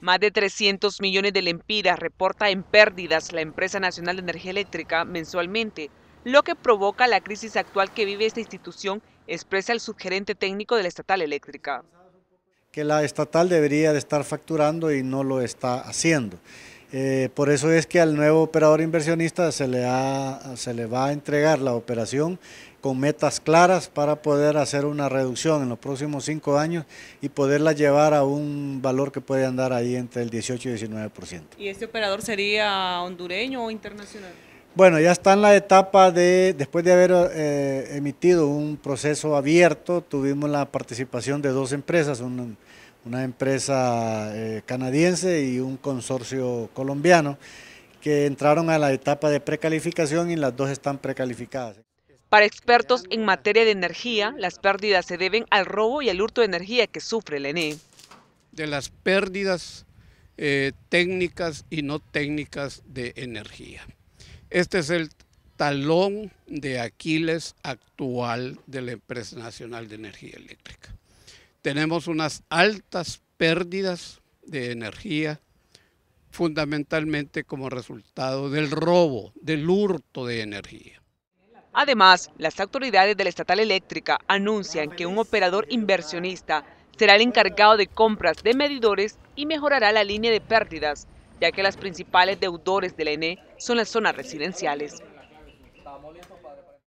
Más de 300 millones de lempiras reporta en pérdidas la empresa nacional de energía eléctrica mensualmente, lo que provoca la crisis actual que vive esta institución, expresa el subgerente técnico de la estatal eléctrica. Que la estatal debería de estar facturando y no lo está haciendo. Eh, por eso es que al nuevo operador inversionista se le, va a entregar la operación con metas claras para poder hacer una reducción en los próximos cinco años y poderla llevar a un valor que puede andar ahí entre el 18 y 19%. ¿Y este operador sería hondureño o internacional? Bueno, ya está en la etapa de, después de haber eh, emitido un proceso abierto, tuvimos la participación de dos empresas, un, una empresa eh, canadiense y un consorcio colombiano que entraron a la etapa de precalificación y las dos están precalificadas. Para expertos en materia de energía, las pérdidas se deben al robo y al hurto de energía que sufre el ENE. De las pérdidas eh, técnicas y no técnicas de energía. Este es el talón de Aquiles actual de la empresa nacional de energía eléctrica tenemos unas altas pérdidas de energía, fundamentalmente como resultado del robo, del hurto de energía. Además, las autoridades de la estatal eléctrica anuncian que un operador inversionista será el encargado de compras de medidores y mejorará la línea de pérdidas, ya que las principales deudores del ENE son las zonas residenciales.